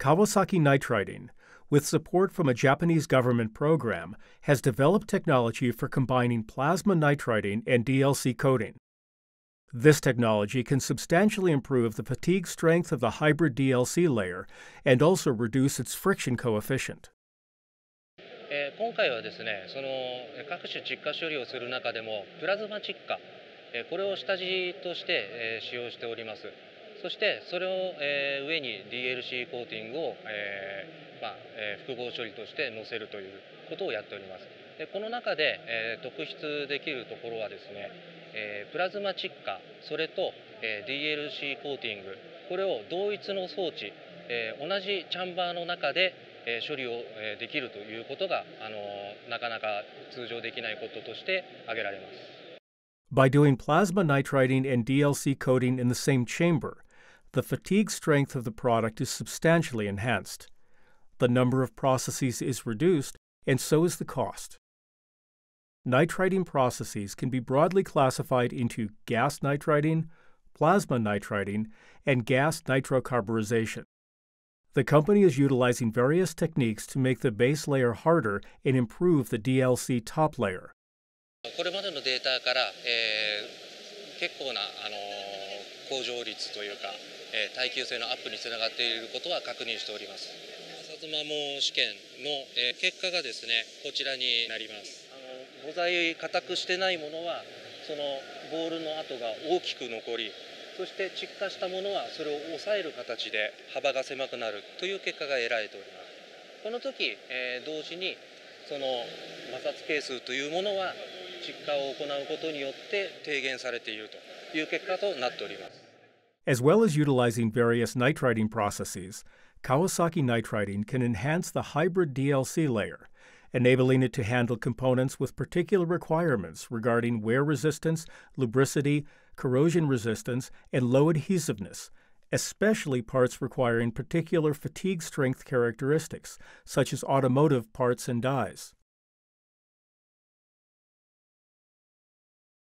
Kawasaki Nitriding, with support from a Japanese government program, has developed technology for combining plasma nitriding and DLC coating. This technology can substantially improve the fatigue strength of the hybrid DLC layer and also reduce its friction coefficient. えー、今回はですねその各種窒化処理をする中でもプラズマ窒化、えー、これを下地として、えー、使用しております。そしてそれを、えー、上に DLC コーティングを、えーまあえー、複合処理として載せるということをやっておりますでこの中で、えー、特筆できるところはですね、えー、プラズマチッカそれと、えー、DLC コーティングこれを同一の装置、えー、同じチャンバーの中でえ処理をできるということが、あのなかなか通常できないこととして挙げられます。By doing plasma n i t r i d i n g and DLC coating in the same chamber, the fatigue strength of the product is substantially enhanced. The number of processes is reduced, and so is the cost. Nitriding processes can be broadly classified into gas nitriding, plasma nitriding, and gas nitrocarburization. The company is utilizing various techniques to make the base layer harder and improve the DLC top layer. Uh, これまでのデータから、えー、結構なあの向上率というか、え耐久性のアップにつながっていることは確認しております。薩摩も試験の、え結果がですね、こちらになります。あの母材固くしてないものは、そのボールの跡が大きく残り、そして窒化したものはそれを抑える形で幅が狭くなるという結果が得られております。この時、え同時にその摩擦係数というものは窒化を行うことによって低減されているという結果となっております。As well as utilizing various nitriding processes, Kawasaki nitriding can enhance the hybrid DLC layer, enabling it to handle components with particular requirements regarding wear resistance, lubricity, corrosion resistance, and low adhesiveness, especially parts requiring particular fatigue strength characteristics, such as automotive parts and dies.